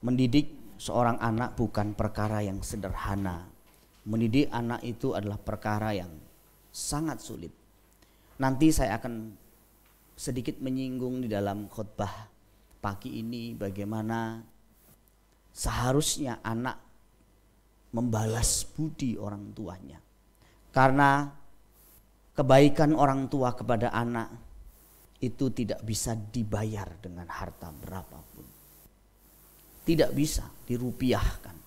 Mendidik seorang anak bukan perkara yang sederhana. Mendidik anak itu adalah perkara yang sangat sulit. Nanti saya akan sedikit menyinggung di dalam khutbah pagi ini bagaimana seharusnya anak membalas budi orang tuanya. Karena kebaikan orang tua kepada anak itu tidak bisa dibayar dengan harta berapapun tidak bisa dirupiahkan.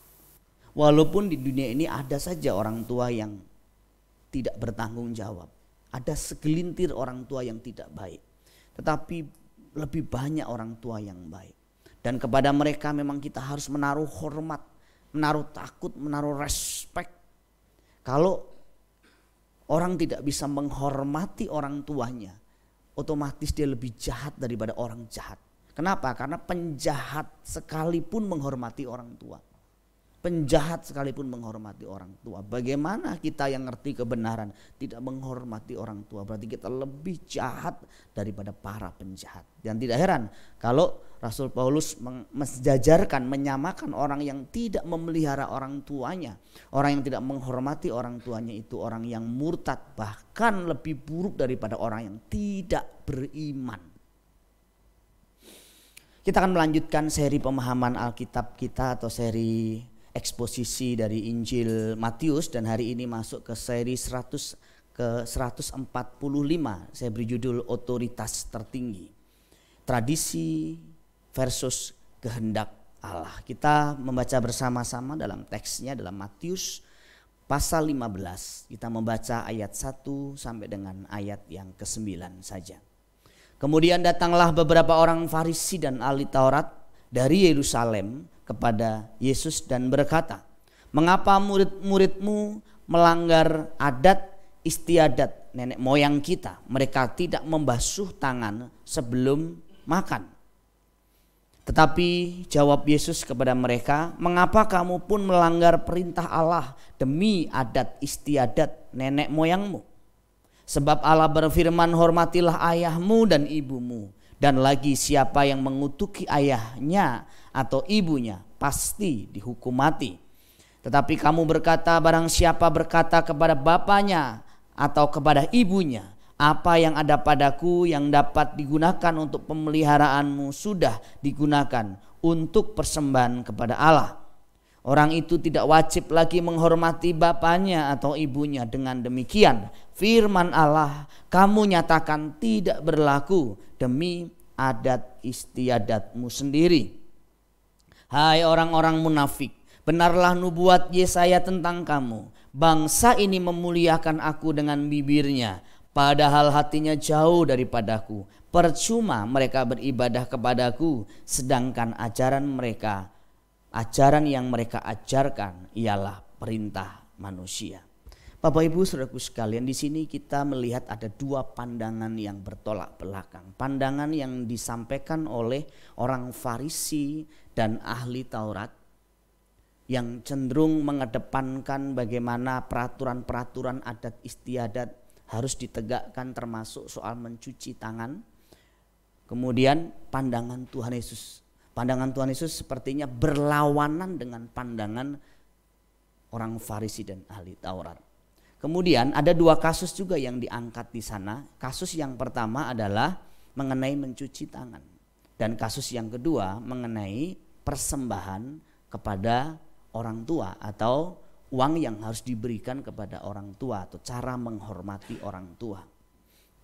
Walaupun di dunia ini ada saja orang tua yang tidak bertanggung jawab. Ada segelintir orang tua yang tidak baik. Tetapi lebih banyak orang tua yang baik. Dan kepada mereka memang kita harus menaruh hormat, menaruh takut, menaruh respect. Kalau orang tidak bisa menghormati orang tuanya, otomatis dia lebih jahat daripada orang jahat. Kenapa? Karena penjahat sekalipun menghormati orang tua. Penjahat sekalipun menghormati orang tua. Bagaimana kita yang ngerti kebenaran tidak menghormati orang tua? Berarti kita lebih jahat daripada para penjahat. Dan tidak heran kalau Rasul Paulus menjajarkan, menyamakan orang yang tidak memelihara orang tuanya. Orang yang tidak menghormati orang tuanya itu orang yang murtad. Bahkan lebih buruk daripada orang yang tidak beriman. Kita akan melanjutkan seri pemahaman Alkitab kita atau seri eksposisi dari Injil Matius dan hari ini masuk ke seri 100 ke 145. Saya beri judul otoritas tertinggi. Tradisi versus kehendak Allah. Kita membaca bersama-sama dalam teksnya dalam Matius pasal 15. Kita membaca ayat 1 sampai dengan ayat yang ke-9 saja. Kemudian datanglah beberapa orang Farisi dan ahli Taurat dari Yerusalem kepada Yesus dan berkata, "Mengapa murid-muridmu melanggar adat istiadat nenek moyang kita? Mereka tidak membasuh tangan sebelum makan." Tetapi jawab Yesus kepada mereka, "Mengapa kamu pun melanggar perintah Allah demi adat istiadat nenek moyangmu?" Sebab Allah berfirman hormatilah ayahmu dan ibumu dan lagi siapa yang mengutuki ayahnya atau ibunya pasti dihukum mati. Tetapi kamu berkata barang siapa berkata kepada bapaknya atau kepada ibunya apa yang ada padaku yang dapat digunakan untuk pemeliharaanmu sudah digunakan untuk persembahan kepada Allah Orang itu tidak wajib lagi menghormati bapaknya atau ibunya. Dengan demikian, firman Allah, kamu nyatakan tidak berlaku demi adat istiadatmu sendiri. Hai orang-orang munafik, benarlah nubuat Yesaya tentang kamu. Bangsa ini memuliakan aku dengan bibirnya, padahal hatinya jauh daripadaku. Percuma mereka beribadah kepadaku, sedangkan ajaran mereka Ajaran yang mereka ajarkan ialah perintah manusia. Bapak Ibu Saudaraku sekalian, di sini kita melihat ada dua pandangan yang bertolak belakang. Pandangan yang disampaikan oleh orang Farisi dan ahli Taurat yang cenderung mengedepankan bagaimana peraturan-peraturan adat istiadat harus ditegakkan termasuk soal mencuci tangan. Kemudian pandangan Tuhan Yesus Pandangan Tuhan Yesus sepertinya berlawanan dengan pandangan orang Farisi dan ahli Taurat. Kemudian ada dua kasus juga yang diangkat di sana. Kasus yang pertama adalah mengenai mencuci tangan. Dan kasus yang kedua mengenai persembahan kepada orang tua atau uang yang harus diberikan kepada orang tua atau cara menghormati orang tua.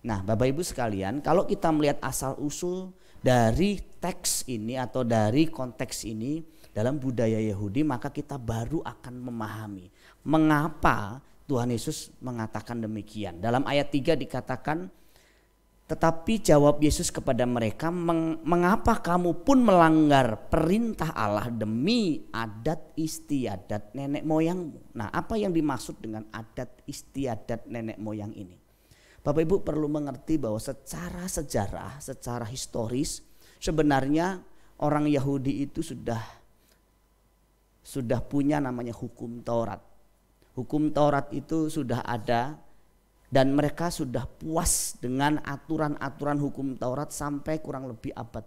Nah, Bapak Ibu sekalian, kalau kita melihat asal usul dari teks ini atau dari konteks ini dalam budaya Yahudi maka kita baru akan memahami mengapa Tuhan Yesus mengatakan demikian. Dalam ayat 3 dikatakan tetapi jawab Yesus kepada mereka, "Mengapa kamu pun melanggar perintah Allah demi adat istiadat nenek moyangmu?" Nah, apa yang dimaksud dengan adat istiadat nenek moyang ini? Bapak Ibu perlu mengerti bahwa secara sejarah, secara historis, Sebenarnya orang Yahudi itu sudah sudah punya namanya hukum Taurat. Hukum Taurat itu sudah ada dan mereka sudah puas dengan aturan-aturan hukum Taurat sampai kurang lebih abad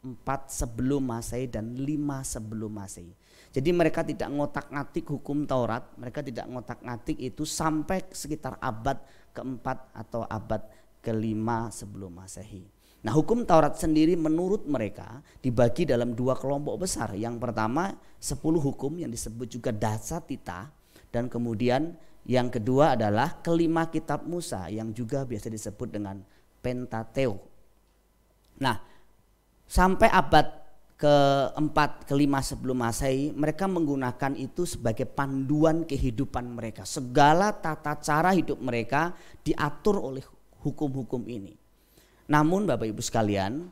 4 sebelum Masehi dan 5 sebelum Masehi. Jadi mereka tidak ngotak-ngatik hukum Taurat, mereka tidak ngotak-ngatik itu sampai sekitar abad keempat atau abad kelima sebelum Masehi. Nah hukum Taurat sendiri menurut mereka dibagi dalam dua kelompok besar. Yang pertama sepuluh hukum yang disebut juga Tita dan kemudian yang kedua adalah kelima kitab Musa yang juga biasa disebut dengan Pentateuch. Nah sampai abad keempat kelima sebelum masehi mereka menggunakan itu sebagai panduan kehidupan mereka. Segala tata cara hidup mereka diatur oleh hukum-hukum ini. Namun Bapak Ibu sekalian,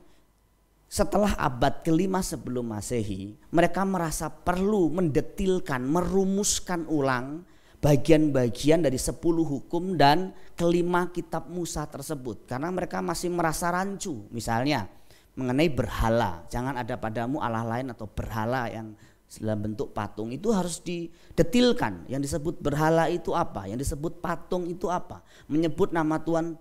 setelah abad kelima sebelum masehi, mereka merasa perlu mendetilkan, merumuskan ulang bagian-bagian dari sepuluh hukum dan kelima kitab Musa tersebut. Karena mereka masih merasa rancu, misalnya mengenai berhala. Jangan ada padamu Allah lain atau berhala yang dalam bentuk patung itu harus didetilkan. Yang disebut berhala itu apa? Yang disebut patung itu apa? Menyebut nama Tuhan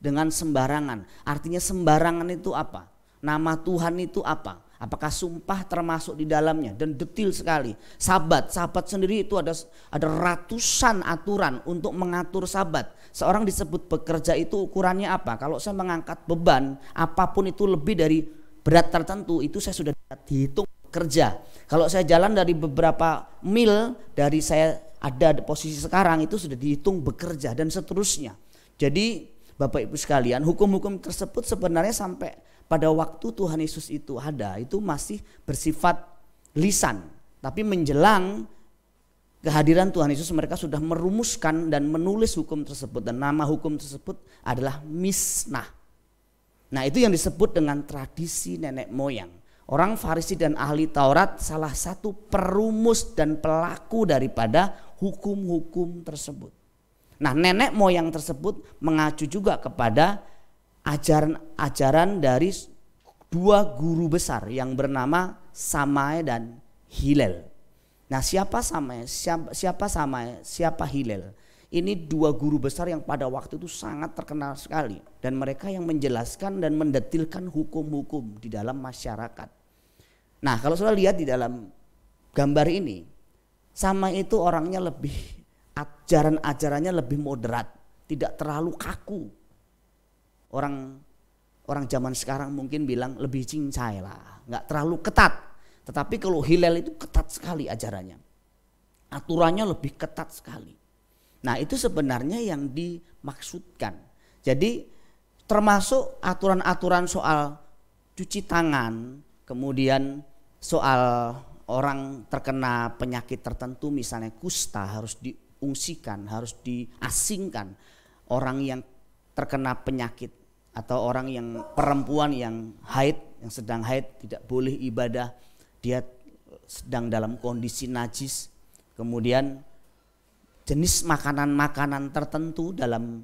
dengan sembarangan. Artinya sembarangan itu apa? Nama Tuhan itu apa? Apakah sumpah termasuk di dalamnya? Dan detil sekali. Sabat, sabat sendiri itu ada ada ratusan aturan untuk mengatur sabat. Seorang disebut bekerja itu ukurannya apa? Kalau saya mengangkat beban, apapun itu lebih dari berat tertentu, itu saya sudah dihitung kerja. Kalau saya jalan dari beberapa mil dari saya ada di posisi sekarang itu sudah dihitung bekerja dan seterusnya. Jadi Bapak Ibu sekalian, hukum-hukum tersebut sebenarnya sampai pada waktu Tuhan Yesus itu ada, itu masih bersifat lisan. Tapi menjelang kehadiran Tuhan Yesus mereka sudah merumuskan dan menulis hukum tersebut dan nama hukum tersebut adalah misnah. Nah, itu yang disebut dengan tradisi nenek moyang. Orang Farisi dan ahli Taurat salah satu perumus dan pelaku daripada hukum-hukum tersebut. Nah, nenek moyang tersebut mengacu juga kepada ajaran-ajaran dari dua guru besar yang bernama Samae dan Hilel. Nah, siapa Samae? Siapa, siapa Samae? Siapa Hilal Ini dua guru besar yang pada waktu itu sangat terkenal sekali dan mereka yang menjelaskan dan mendetilkan hukum-hukum di dalam masyarakat. Nah, kalau sudah lihat di dalam gambar ini, sama itu orangnya lebih ajaran-ajarannya lebih moderat, tidak terlalu kaku. Orang orang zaman sekarang mungkin bilang lebih cincai lah, nggak terlalu ketat. Tetapi kalau Hilal itu ketat sekali ajarannya. Aturannya lebih ketat sekali. Nah itu sebenarnya yang dimaksudkan. Jadi termasuk aturan-aturan soal cuci tangan, kemudian soal orang terkena penyakit tertentu misalnya kusta harus di diungsikan, harus diasingkan orang yang terkena penyakit atau orang yang perempuan yang haid yang sedang haid tidak boleh ibadah dia sedang dalam kondisi najis kemudian jenis makanan-makanan tertentu dalam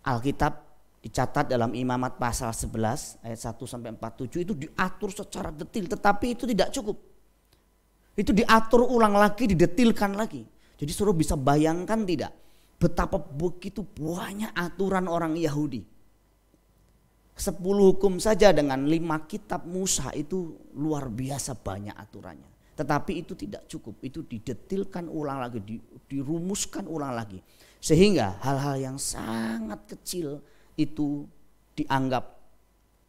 Alkitab dicatat dalam Imamat pasal 11 ayat 1 sampai 47 itu diatur secara detil tetapi itu tidak cukup itu diatur ulang lagi didetilkan lagi jadi suruh bisa bayangkan tidak betapa begitu banyak aturan orang Yahudi. Sepuluh hukum saja dengan lima kitab Musa itu luar biasa banyak aturannya. Tetapi itu tidak cukup, itu didetilkan ulang lagi, dirumuskan ulang lagi. Sehingga hal-hal yang sangat kecil itu dianggap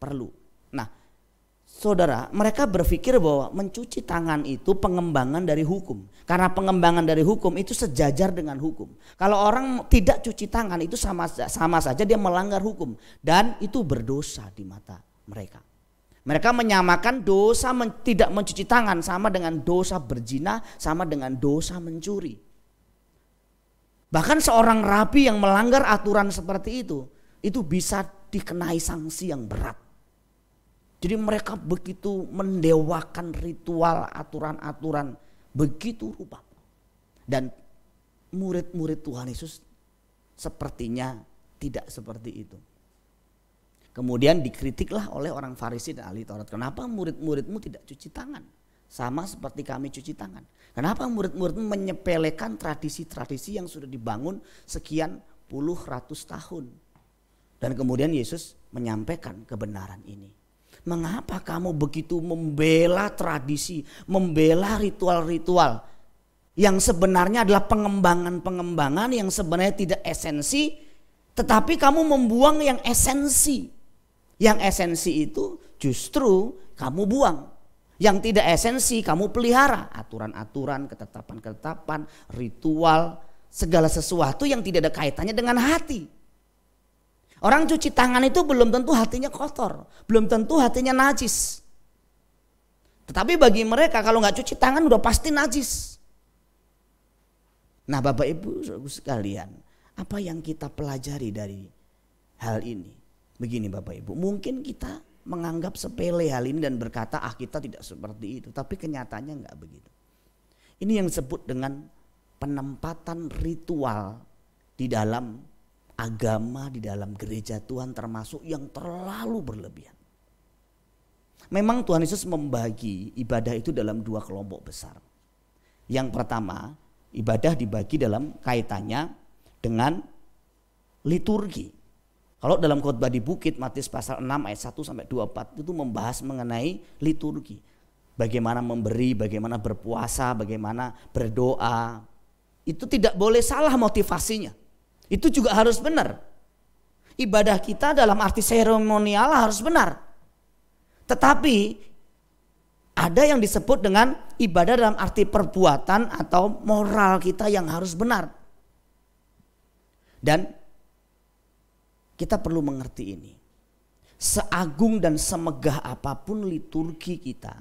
perlu. Nah Saudara, mereka berpikir bahwa mencuci tangan itu pengembangan dari hukum. Karena pengembangan dari hukum itu sejajar dengan hukum. Kalau orang tidak cuci tangan itu sama sama saja dia melanggar hukum dan itu berdosa di mata mereka. Mereka menyamakan dosa men, tidak mencuci tangan sama dengan dosa berzina, sama dengan dosa mencuri. Bahkan seorang rabi yang melanggar aturan seperti itu, itu bisa dikenai sanksi yang berat. Jadi mereka begitu mendewakan ritual aturan-aturan begitu rupa. Dan murid-murid Tuhan Yesus sepertinya tidak seperti itu. Kemudian dikritiklah oleh orang Farisi dan ahli Taurat. Kenapa murid-muridmu tidak cuci tangan? Sama seperti kami cuci tangan. Kenapa murid-muridmu menyepelekan tradisi-tradisi yang sudah dibangun sekian puluh ratus tahun? Dan kemudian Yesus menyampaikan kebenaran ini. Mengapa kamu begitu membela tradisi, membela ritual-ritual yang sebenarnya adalah pengembangan-pengembangan yang sebenarnya tidak esensi, tetapi kamu membuang yang esensi. Yang esensi itu justru kamu buang. Yang tidak esensi kamu pelihara aturan-aturan, ketetapan-ketetapan, ritual, segala sesuatu yang tidak ada kaitannya dengan hati. Orang cuci tangan itu belum tentu hatinya kotor, belum tentu hatinya najis. Tetapi bagi mereka kalau nggak cuci tangan udah pasti najis. Nah Bapak Ibu sekalian, apa yang kita pelajari dari hal ini? Begini Bapak Ibu, mungkin kita menganggap sepele hal ini dan berkata ah kita tidak seperti itu. Tapi kenyataannya nggak begitu. Ini yang disebut dengan penempatan ritual di dalam agama di dalam gereja Tuhan termasuk yang terlalu berlebihan. Memang Tuhan Yesus membagi ibadah itu dalam dua kelompok besar. Yang pertama, ibadah dibagi dalam kaitannya dengan liturgi. Kalau dalam khotbah di bukit Matius pasal 6 ayat 1 sampai 24 itu membahas mengenai liturgi. Bagaimana memberi, bagaimana berpuasa, bagaimana berdoa. Itu tidak boleh salah motivasinya. Itu juga harus benar. Ibadah kita dalam arti seremonial harus benar. Tetapi ada yang disebut dengan ibadah dalam arti perbuatan atau moral kita yang harus benar. Dan kita perlu mengerti ini. Seagung dan semegah apapun liturgi kita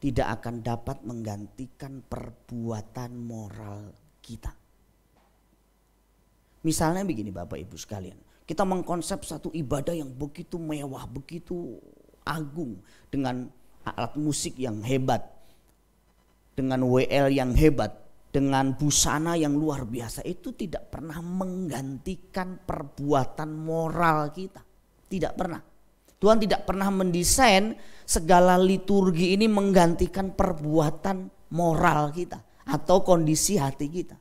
tidak akan dapat menggantikan perbuatan moral kita. Misalnya begini Bapak Ibu sekalian, kita mengkonsep satu ibadah yang begitu mewah, begitu agung dengan alat musik yang hebat, dengan WL yang hebat, dengan busana yang luar biasa itu tidak pernah menggantikan perbuatan moral kita. Tidak pernah. Tuhan tidak pernah mendesain segala liturgi ini menggantikan perbuatan moral kita atau kondisi hati kita.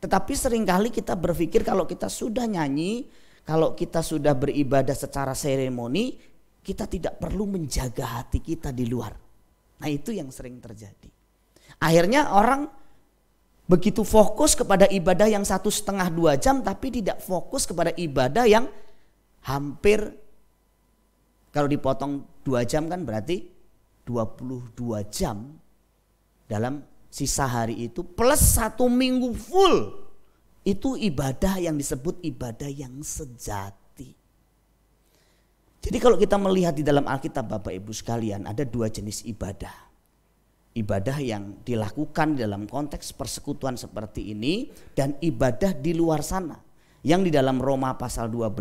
Tetapi seringkali kita berpikir kalau kita sudah nyanyi, kalau kita sudah beribadah secara seremoni, kita tidak perlu menjaga hati kita di luar. Nah, itu yang sering terjadi. Akhirnya orang begitu fokus kepada ibadah yang satu setengah dua jam, tapi tidak fokus kepada ibadah yang hampir kalau dipotong dua jam kan berarti 22 jam dalam sisa hari itu plus satu minggu full itu ibadah yang disebut ibadah yang sejati. Jadi kalau kita melihat di dalam Alkitab Bapak Ibu sekalian ada dua jenis ibadah. Ibadah yang dilakukan dalam konteks persekutuan seperti ini dan ibadah di luar sana yang di dalam Roma pasal 12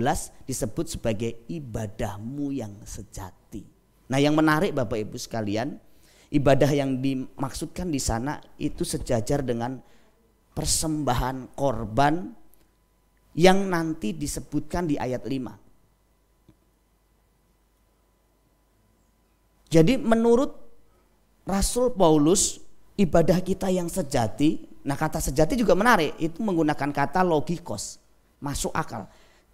disebut sebagai ibadahmu yang sejati. Nah yang menarik Bapak Ibu sekalian ibadah yang dimaksudkan di sana itu sejajar dengan persembahan korban yang nanti disebutkan di ayat 5. Jadi menurut Rasul Paulus ibadah kita yang sejati, nah kata sejati juga menarik, itu menggunakan kata logikos, masuk akal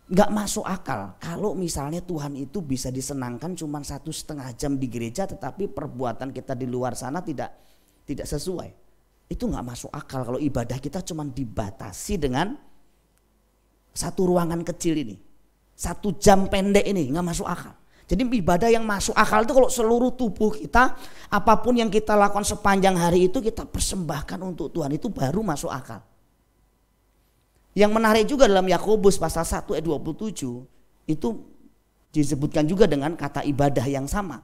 nggak masuk akal kalau misalnya Tuhan itu bisa disenangkan cuma satu setengah jam di gereja tetapi perbuatan kita di luar sana tidak tidak sesuai itu nggak masuk akal kalau ibadah kita cuma dibatasi dengan satu ruangan kecil ini satu jam pendek ini nggak masuk akal jadi ibadah yang masuk akal itu kalau seluruh tubuh kita apapun yang kita lakukan sepanjang hari itu kita persembahkan untuk Tuhan itu baru masuk akal yang menarik juga dalam Yakobus pasal 1 ayat 27 itu disebutkan juga dengan kata ibadah yang sama.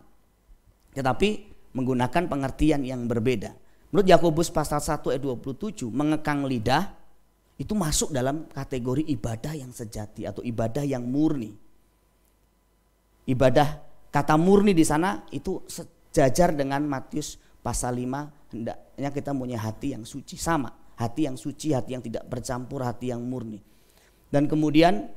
Tetapi menggunakan pengertian yang berbeda. Menurut Yakobus pasal 1 ayat 27 mengekang lidah itu masuk dalam kategori ibadah yang sejati atau ibadah yang murni. Ibadah kata murni di sana itu sejajar dengan Matius pasal 5 hendaknya kita punya hati yang suci sama hati yang suci, hati yang tidak bercampur, hati yang murni. Dan kemudian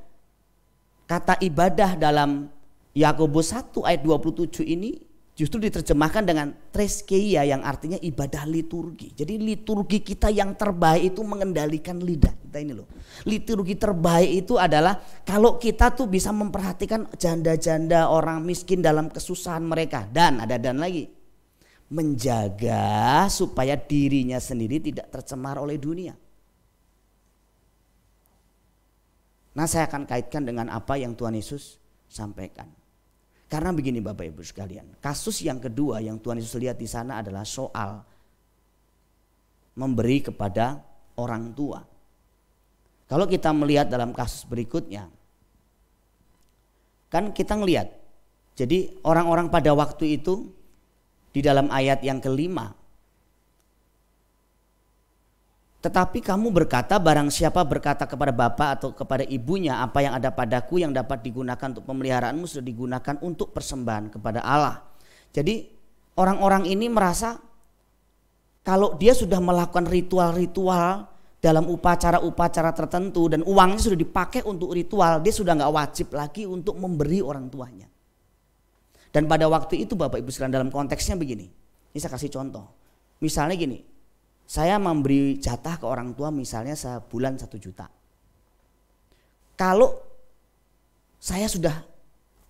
kata ibadah dalam Yakobus 1 ayat 27 ini justru diterjemahkan dengan treskeia yang artinya ibadah liturgi. Jadi liturgi kita yang terbaik itu mengendalikan lidah kita ini loh. Liturgi terbaik itu adalah kalau kita tuh bisa memperhatikan janda-janda orang miskin dalam kesusahan mereka dan ada dan lagi menjaga supaya dirinya sendiri tidak tercemar oleh dunia. Nah, saya akan kaitkan dengan apa yang Tuhan Yesus sampaikan. Karena begini Bapak Ibu sekalian, kasus yang kedua yang Tuhan Yesus lihat di sana adalah soal memberi kepada orang tua. Kalau kita melihat dalam kasus berikutnya, kan kita melihat, jadi orang-orang pada waktu itu di dalam ayat yang kelima. Tetapi kamu berkata barang siapa berkata kepada bapak atau kepada ibunya apa yang ada padaku yang dapat digunakan untuk pemeliharaanmu sudah digunakan untuk persembahan kepada Allah. Jadi orang-orang ini merasa kalau dia sudah melakukan ritual-ritual dalam upacara-upacara tertentu dan uangnya sudah dipakai untuk ritual, dia sudah nggak wajib lagi untuk memberi orang tuanya. Dan pada waktu itu Bapak Ibu sekalian dalam konteksnya begini. Ini saya kasih contoh. Misalnya gini, saya memberi jatah ke orang tua misalnya sebulan satu juta. Kalau saya sudah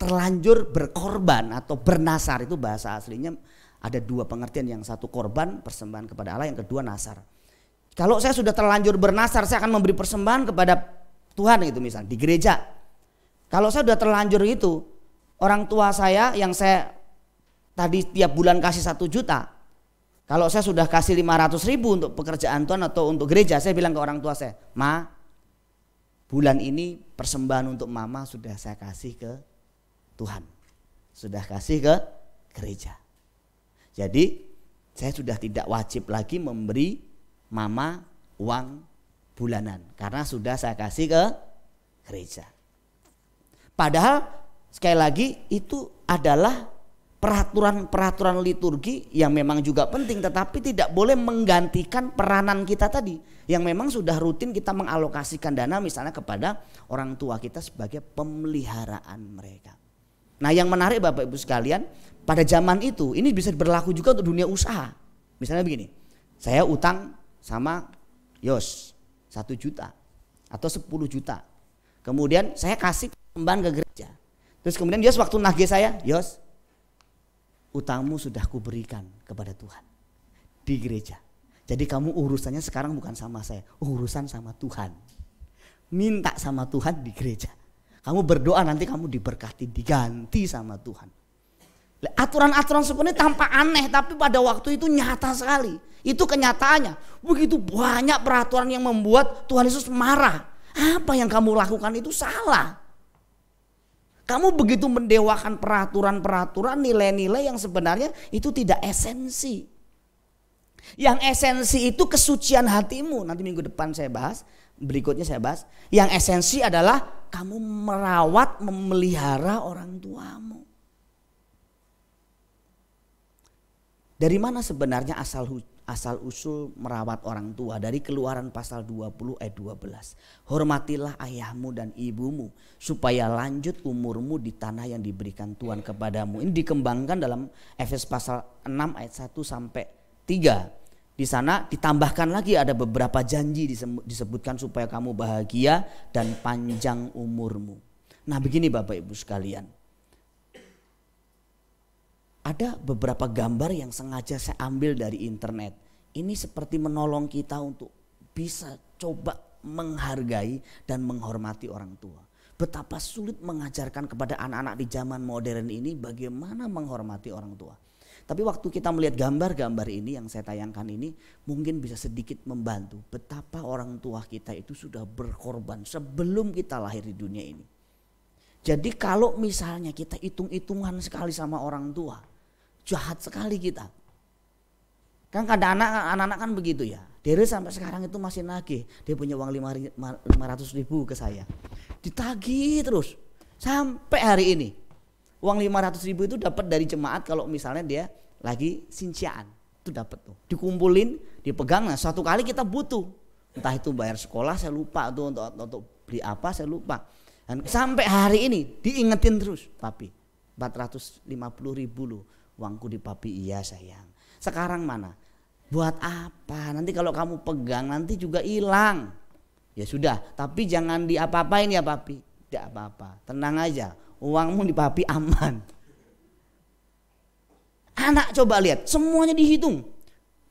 terlanjur berkorban atau bernasar itu bahasa aslinya ada dua pengertian yang satu korban persembahan kepada Allah yang kedua nasar. Kalau saya sudah terlanjur bernasar saya akan memberi persembahan kepada Tuhan itu misalnya di gereja. Kalau saya sudah terlanjur itu orang tua saya yang saya tadi tiap bulan kasih satu juta. Kalau saya sudah kasih 500 ribu untuk pekerjaan Tuhan atau untuk gereja, saya bilang ke orang tua saya, Ma, bulan ini persembahan untuk mama sudah saya kasih ke Tuhan. Sudah kasih ke gereja. Jadi saya sudah tidak wajib lagi memberi mama uang bulanan karena sudah saya kasih ke gereja. Padahal sekali lagi itu adalah peraturan-peraturan liturgi yang memang juga penting tetapi tidak boleh menggantikan peranan kita tadi yang memang sudah rutin kita mengalokasikan dana misalnya kepada orang tua kita sebagai pemeliharaan mereka. Nah, yang menarik Bapak Ibu sekalian, pada zaman itu ini bisa berlaku juga untuk dunia usaha. Misalnya begini, saya utang sama Yos satu juta atau 10 juta. Kemudian saya kasih persembahan ke gereja. Terus kemudian Yos waktu nagih saya, Yos, utangmu sudah kuberikan kepada Tuhan di gereja. Jadi kamu urusannya sekarang bukan sama saya, urusan sama Tuhan. Minta sama Tuhan di gereja. Kamu berdoa nanti kamu diberkati, diganti sama Tuhan. Aturan-aturan seperti ini tampak aneh tapi pada waktu itu nyata sekali. Itu kenyataannya. Begitu banyak peraturan yang membuat Tuhan Yesus marah. Apa yang kamu lakukan itu salah. Kamu begitu mendewakan peraturan-peraturan nilai-nilai yang sebenarnya itu tidak esensi. Yang esensi itu kesucian hatimu. Nanti minggu depan saya bahas, berikutnya saya bahas. Yang esensi adalah kamu merawat, memelihara orang tuamu. Dari mana sebenarnya asal hujan? asal usul merawat orang tua dari keluaran pasal 20 ayat 12. Hormatilah ayahmu dan ibumu supaya lanjut umurmu di tanah yang diberikan Tuhan kepadamu. Ini dikembangkan dalam Efes pasal 6 ayat 1 sampai 3. Di sana ditambahkan lagi ada beberapa janji disebutkan supaya kamu bahagia dan panjang umurmu. Nah begini Bapak Ibu sekalian ada beberapa gambar yang sengaja saya ambil dari internet. Ini seperti menolong kita untuk bisa coba menghargai dan menghormati orang tua. Betapa sulit mengajarkan kepada anak-anak di zaman modern ini bagaimana menghormati orang tua. Tapi waktu kita melihat gambar-gambar ini yang saya tayangkan ini mungkin bisa sedikit membantu betapa orang tua kita itu sudah berkorban sebelum kita lahir di dunia ini. Jadi kalau misalnya kita hitung-hitungan sekali sama orang tua, jahat sekali kita. Kan kadang anak anak kan begitu ya. Dere sampai sekarang itu masih nagih. Dia punya uang 500 ribu ke saya. Ditagih terus. Sampai hari ini. Uang 500 ribu itu dapat dari jemaat kalau misalnya dia lagi sinciaan. Itu dapat tuh. Dikumpulin, dipegang. Nah, satu kali kita butuh. Entah itu bayar sekolah, saya lupa tuh untuk, untuk beli apa, saya lupa. Dan sampai hari ini diingetin terus. Tapi 450 ribu loh uangku di papi iya sayang sekarang mana buat apa nanti kalau kamu pegang nanti juga hilang ya sudah tapi jangan diapa-apain ya papi tidak apa-apa tenang aja uangmu di papi aman anak coba lihat semuanya dihitung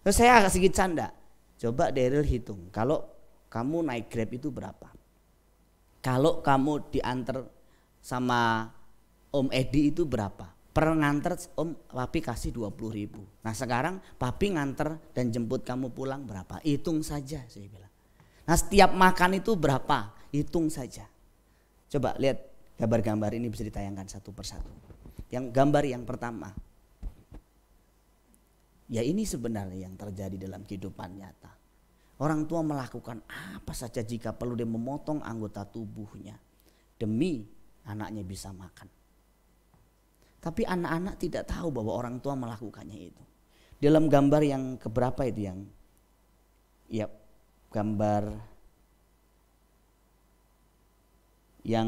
terus saya agak sedikit canda coba Daryl hitung kalau kamu naik grab itu berapa kalau kamu diantar sama Om Edi itu berapa per nganter om papi kasih 20 ribu. Nah sekarang papi nganter dan jemput kamu pulang berapa? Hitung saja saya bilang. Nah setiap makan itu berapa? Hitung saja. Coba lihat gambar-gambar ini bisa ditayangkan satu persatu. Yang gambar yang pertama. Ya ini sebenarnya yang terjadi dalam kehidupan nyata. Orang tua melakukan apa saja jika perlu dia memotong anggota tubuhnya demi anaknya bisa makan. Tapi anak-anak tidak tahu bahwa orang tua melakukannya itu. Dalam gambar yang keberapa itu yang ya gambar yang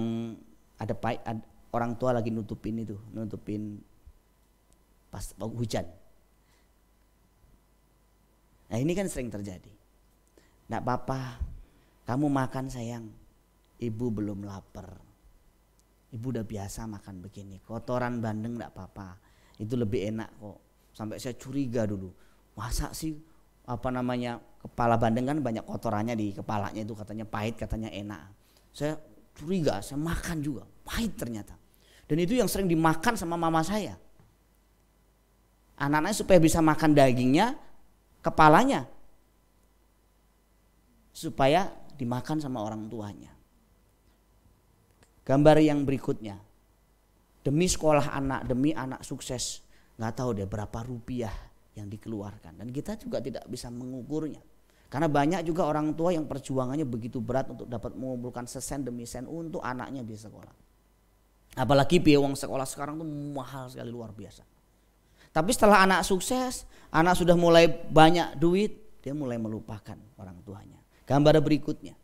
ada pai, ada, orang tua lagi nutupin itu, nutupin pas hujan. Nah ini kan sering terjadi. Nak nah, papa, kamu makan sayang, ibu belum lapar ibu udah biasa makan begini kotoran bandeng gak apa-apa itu lebih enak kok sampai saya curiga dulu masa sih apa namanya kepala bandeng kan banyak kotorannya di kepalanya itu katanya pahit katanya enak saya curiga saya makan juga pahit ternyata dan itu yang sering dimakan sama mama saya anak-anaknya supaya bisa makan dagingnya kepalanya supaya dimakan sama orang tuanya Gambar yang berikutnya. Demi sekolah anak, demi anak sukses. Nggak tahu deh berapa rupiah yang dikeluarkan. Dan kita juga tidak bisa mengukurnya. Karena banyak juga orang tua yang perjuangannya begitu berat untuk dapat mengumpulkan sesen demi sen untuk anaknya bisa sekolah. Apalagi biaya uang sekolah sekarang tuh mahal sekali luar biasa. Tapi setelah anak sukses, anak sudah mulai banyak duit, dia mulai melupakan orang tuanya. Gambar berikutnya.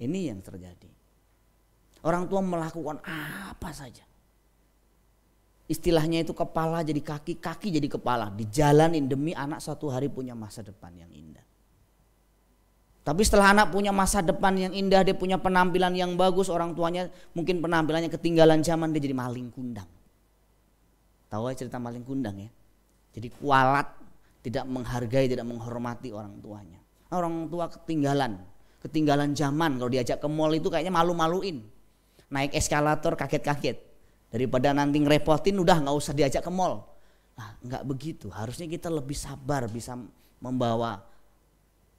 Ini yang terjadi. Orang tua melakukan apa saja. Istilahnya itu kepala jadi kaki, kaki jadi kepala. Dijalanin demi anak satu hari punya masa depan yang indah. Tapi setelah anak punya masa depan yang indah, dia punya penampilan yang bagus, orang tuanya mungkin penampilannya ketinggalan zaman, dia jadi maling kundang. Tahu ya cerita maling kundang ya? Jadi kualat, tidak menghargai, tidak menghormati orang tuanya. Orang tua ketinggalan, ketinggalan zaman. Kalau diajak ke mall itu kayaknya malu-maluin. Naik eskalator kaget-kaget. Daripada nanti ngerepotin udah nggak usah diajak ke mall. Nah nggak begitu. Harusnya kita lebih sabar bisa membawa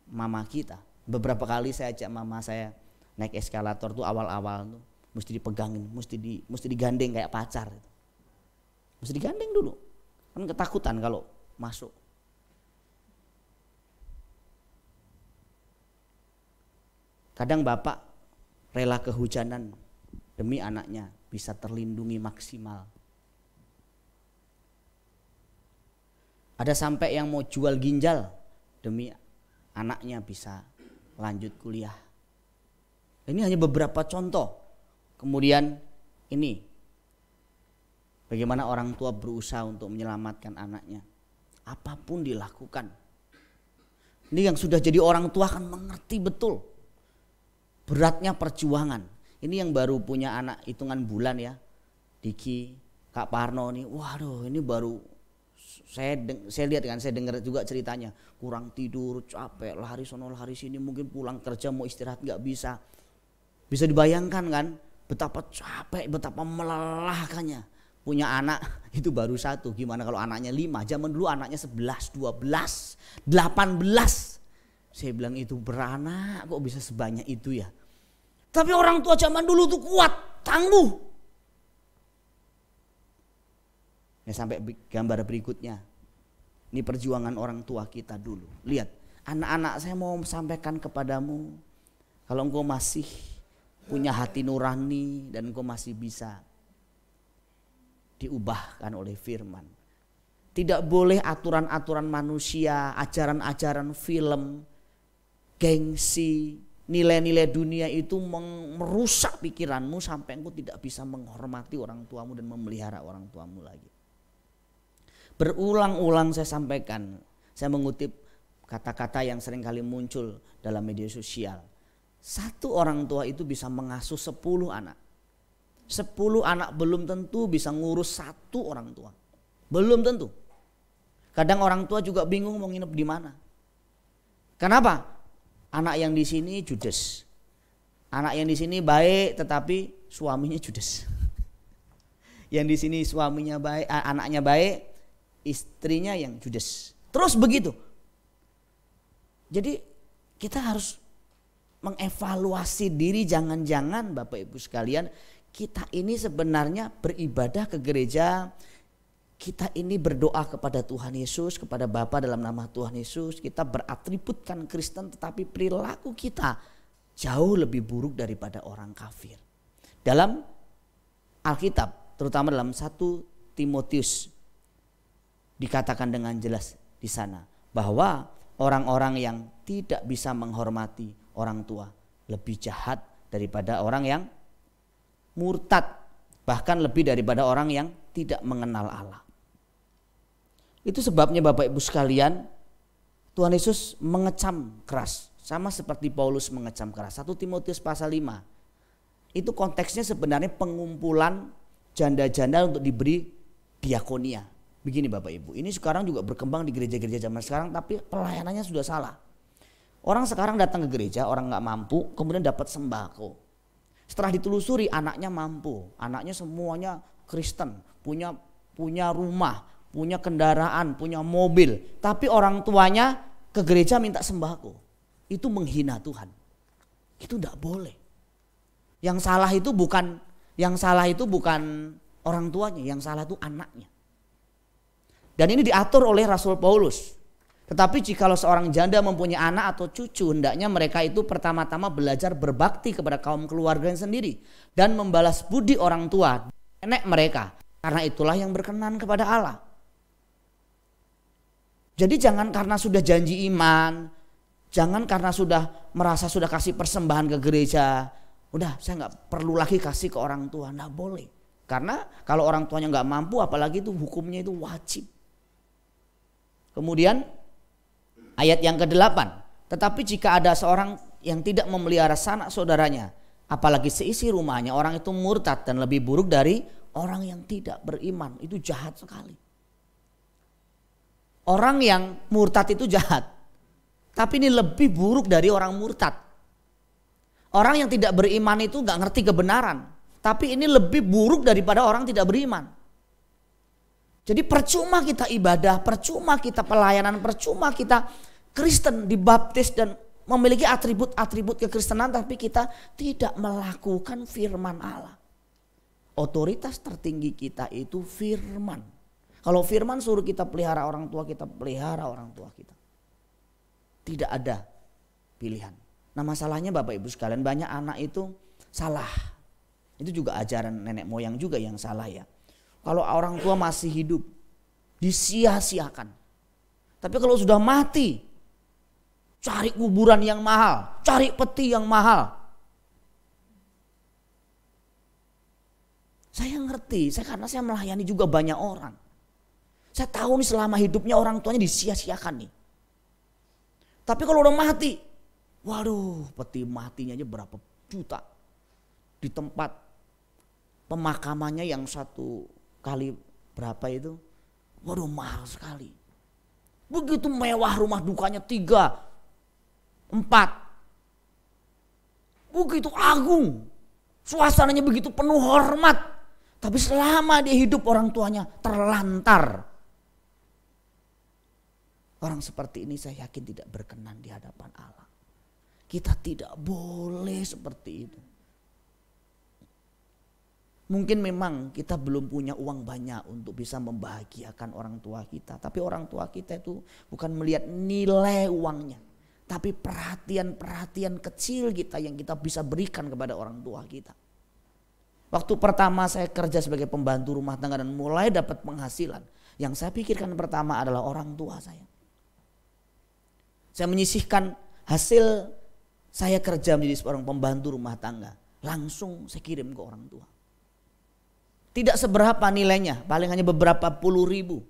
mama kita. Beberapa kali saya ajak mama saya naik eskalator tuh awal-awal tuh mesti dipegangin, mesti di mesti digandeng kayak pacar. Mesti digandeng dulu. Kan ketakutan kalau masuk Kadang bapak rela kehujanan demi anaknya bisa terlindungi maksimal. Ada sampai yang mau jual ginjal demi anaknya bisa lanjut kuliah. Ini hanya beberapa contoh. Kemudian ini bagaimana orang tua berusaha untuk menyelamatkan anaknya. Apapun dilakukan. Ini yang sudah jadi orang tua akan mengerti betul beratnya perjuangan. Ini yang baru punya anak hitungan bulan ya. Diki, Kak Parno nih, waduh ini baru saya deng, saya lihat kan saya dengar juga ceritanya kurang tidur capek lari sono lari sini mungkin pulang kerja mau istirahat nggak bisa bisa dibayangkan kan betapa capek betapa melelahkannya punya anak itu baru satu gimana kalau anaknya lima zaman dulu anaknya sebelas dua belas delapan belas saya bilang itu beranak kok bisa sebanyak itu ya. Tapi orang tua zaman dulu tuh kuat, tangguh. Ya sampai gambar berikutnya. Ini perjuangan orang tua kita dulu. Lihat, anak-anak saya mau sampaikan kepadamu. Kalau engkau masih punya hati nurani dan engkau masih bisa diubahkan oleh firman. Tidak boleh aturan-aturan manusia, ajaran-ajaran film, gengsi, nilai-nilai dunia itu merusak pikiranmu sampai engkau tidak bisa menghormati orang tuamu dan memelihara orang tuamu lagi. Berulang-ulang saya sampaikan, saya mengutip kata-kata yang sering kali muncul dalam media sosial. Satu orang tua itu bisa mengasuh sepuluh anak. Sepuluh anak belum tentu bisa ngurus satu orang tua. Belum tentu. Kadang orang tua juga bingung mau nginep di mana. Kenapa? Anak yang di sini judes. Anak yang di sini baik tetapi suaminya judes. yang di sini suaminya baik, eh, anaknya baik, istrinya yang judes. Terus begitu. Jadi kita harus mengevaluasi diri jangan-jangan Bapak Ibu sekalian kita ini sebenarnya beribadah ke gereja kita ini berdoa kepada Tuhan Yesus, kepada Bapa dalam nama Tuhan Yesus, kita beratributkan Kristen tetapi perilaku kita jauh lebih buruk daripada orang kafir. Dalam Alkitab, terutama dalam satu Timotius dikatakan dengan jelas di sana bahwa orang-orang yang tidak bisa menghormati orang tua lebih jahat daripada orang yang murtad, bahkan lebih daripada orang yang tidak mengenal Allah. Itu sebabnya Bapak Ibu sekalian, Tuhan Yesus mengecam keras. Sama seperti Paulus mengecam keras. 1 Timotius pasal 5. Itu konteksnya sebenarnya pengumpulan janda-janda untuk diberi diakonia. Begini Bapak Ibu, ini sekarang juga berkembang di gereja-gereja zaman sekarang tapi pelayanannya sudah salah. Orang sekarang datang ke gereja, orang nggak mampu, kemudian dapat sembako. Setelah ditelusuri anaknya mampu, anaknya semuanya Kristen, punya punya rumah, punya kendaraan, punya mobil, tapi orang tuanya ke gereja minta sembako. Itu menghina Tuhan. Itu tidak boleh. Yang salah itu bukan yang salah itu bukan orang tuanya, yang salah itu anaknya. Dan ini diatur oleh Rasul Paulus. Tetapi jikalau seorang janda mempunyai anak atau cucu, hendaknya mereka itu pertama-tama belajar berbakti kepada kaum keluarganya sendiri dan membalas budi orang tua, nenek mereka. Karena itulah yang berkenan kepada Allah. Jadi jangan karena sudah janji iman, jangan karena sudah merasa sudah kasih persembahan ke gereja, udah saya nggak perlu lagi kasih ke orang tua, nggak boleh. Karena kalau orang tuanya nggak mampu, apalagi itu hukumnya itu wajib. Kemudian ayat yang ke-8. Tetapi jika ada seorang yang tidak memelihara sanak saudaranya, apalagi seisi rumahnya, orang itu murtad dan lebih buruk dari orang yang tidak beriman. Itu jahat sekali. Orang yang murtad itu jahat. Tapi ini lebih buruk dari orang murtad. Orang yang tidak beriman itu gak ngerti kebenaran. Tapi ini lebih buruk daripada orang tidak beriman. Jadi percuma kita ibadah, percuma kita pelayanan, percuma kita Kristen dibaptis dan memiliki atribut-atribut kekristenan tapi kita tidak melakukan firman Allah. Otoritas tertinggi kita itu firman. Kalau firman suruh kita pelihara orang tua kita, pelihara orang tua kita. Tidak ada pilihan. Nah masalahnya Bapak Ibu sekalian banyak anak itu salah. Itu juga ajaran nenek moyang juga yang salah ya. Kalau orang tua masih hidup disia-siakan. Tapi kalau sudah mati cari kuburan yang mahal, cari peti yang mahal. Saya ngerti, saya karena saya melayani juga banyak orang. Saya tahu nih selama hidupnya orang tuanya disia-siakan nih. Tapi kalau udah mati, waduh peti matinya aja berapa juta. Di tempat pemakamannya yang satu kali berapa itu, waduh mahal sekali. Begitu mewah rumah dukanya tiga, empat. Begitu agung, suasananya begitu penuh hormat. Tapi selama dia hidup orang tuanya terlantar Orang seperti ini saya yakin tidak berkenan di hadapan Allah. Kita tidak boleh seperti itu. Mungkin memang kita belum punya uang banyak untuk bisa membahagiakan orang tua kita. Tapi orang tua kita itu bukan melihat nilai uangnya. Tapi perhatian-perhatian kecil kita yang kita bisa berikan kepada orang tua kita. Waktu pertama saya kerja sebagai pembantu rumah tangga dan mulai dapat penghasilan. Yang saya pikirkan pertama adalah orang tua saya. Saya menyisihkan hasil saya kerja menjadi seorang pembantu rumah tangga. Langsung saya kirim ke orang tua. Tidak seberapa nilainya, paling hanya beberapa puluh ribu.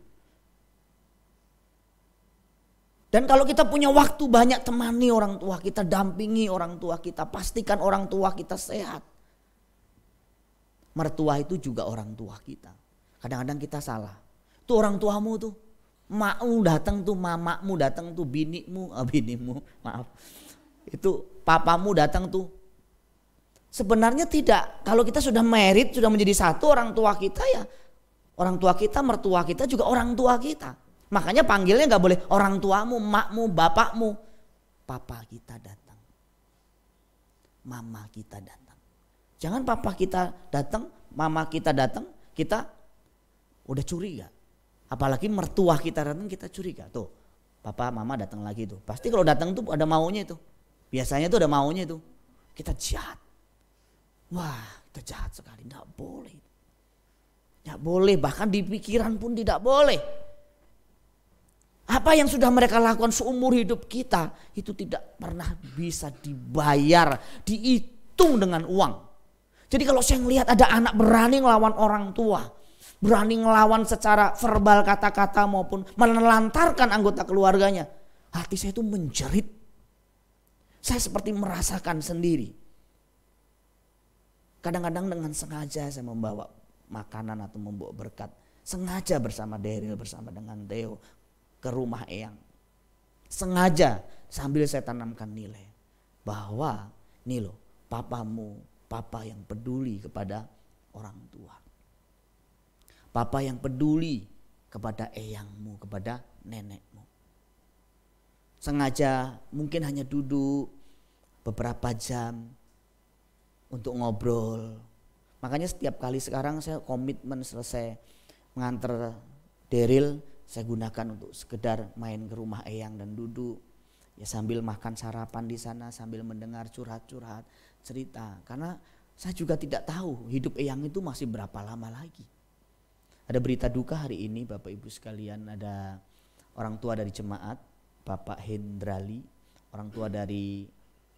Dan kalau kita punya waktu banyak temani orang tua kita, dampingi orang tua kita, pastikan orang tua kita sehat. Mertua itu juga orang tua kita. Kadang-kadang kita salah. Itu orang tuamu tuh, mau datang tuh mamamu datang tuh binimu oh binimu maaf itu papamu datang tuh sebenarnya tidak kalau kita sudah merit sudah menjadi satu orang tua kita ya orang tua kita mertua kita juga orang tua kita makanya panggilnya nggak boleh orang tuamu makmu bapakmu papa kita datang mama kita datang jangan papa kita datang mama kita datang kita udah curiga Apalagi mertua kita datang kita curiga tuh. Papa, mama datang lagi tuh. Pasti kalau datang tuh ada maunya itu. Biasanya tuh ada maunya itu. Kita jahat. Wah, kita jahat sekali. Tidak boleh. Tidak boleh, bahkan di pikiran pun tidak boleh. Apa yang sudah mereka lakukan seumur hidup kita itu tidak pernah bisa dibayar, dihitung dengan uang. Jadi kalau saya melihat ada anak berani ngelawan orang tua, berani ngelawan secara verbal kata-kata maupun menelantarkan anggota keluarganya. Hati saya itu menjerit. Saya seperti merasakan sendiri. Kadang-kadang dengan sengaja saya membawa makanan atau membawa berkat. Sengaja bersama Daryl, bersama dengan Theo ke rumah Eyang. Sengaja sambil saya tanamkan nilai. Bahwa nih loh papamu, papa yang peduli kepada orang tua. Bapak yang peduli kepada eyangmu, kepada nenekmu. Sengaja mungkin hanya duduk beberapa jam untuk ngobrol. Makanya setiap kali sekarang saya komitmen selesai mengantar Deril saya gunakan untuk sekedar main ke rumah eyang dan duduk ya sambil makan sarapan di sana sambil mendengar curhat-curhat cerita karena saya juga tidak tahu hidup eyang itu masih berapa lama lagi. Ada berita duka hari ini Bapak Ibu sekalian, ada orang tua dari jemaat, Bapak Hendrali, orang tua dari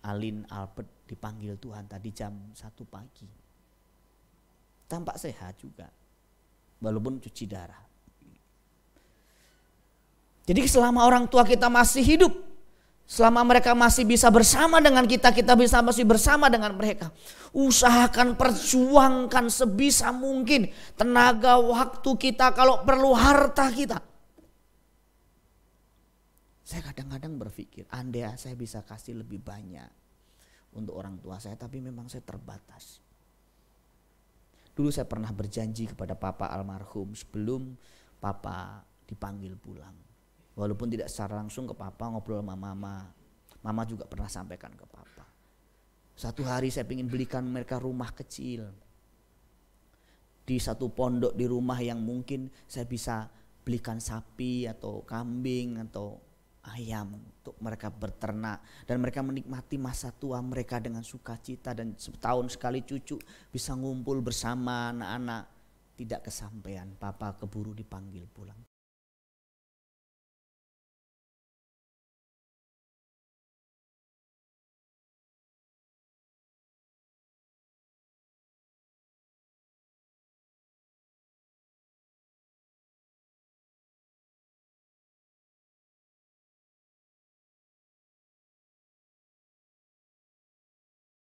Alin Albert dipanggil Tuhan tadi jam 1 pagi. Tampak sehat juga, walaupun cuci darah. Jadi selama orang tua kita masih hidup, Selama mereka masih bisa bersama dengan kita, kita bisa masih bersama dengan mereka. Usahakan perjuangkan sebisa mungkin tenaga waktu kita kalau perlu harta kita. Saya kadang-kadang berpikir, andai saya bisa kasih lebih banyak untuk orang tua saya, tapi memang saya terbatas. Dulu saya pernah berjanji kepada papa almarhum sebelum papa dipanggil pulang walaupun tidak secara langsung ke papa ngobrol sama mama mama juga pernah sampaikan ke papa satu hari saya ingin belikan mereka rumah kecil di satu pondok di rumah yang mungkin saya bisa belikan sapi atau kambing atau ayam untuk mereka berternak dan mereka menikmati masa tua mereka dengan sukacita dan setahun sekali cucu bisa ngumpul bersama anak-anak tidak kesampaian papa keburu dipanggil pulang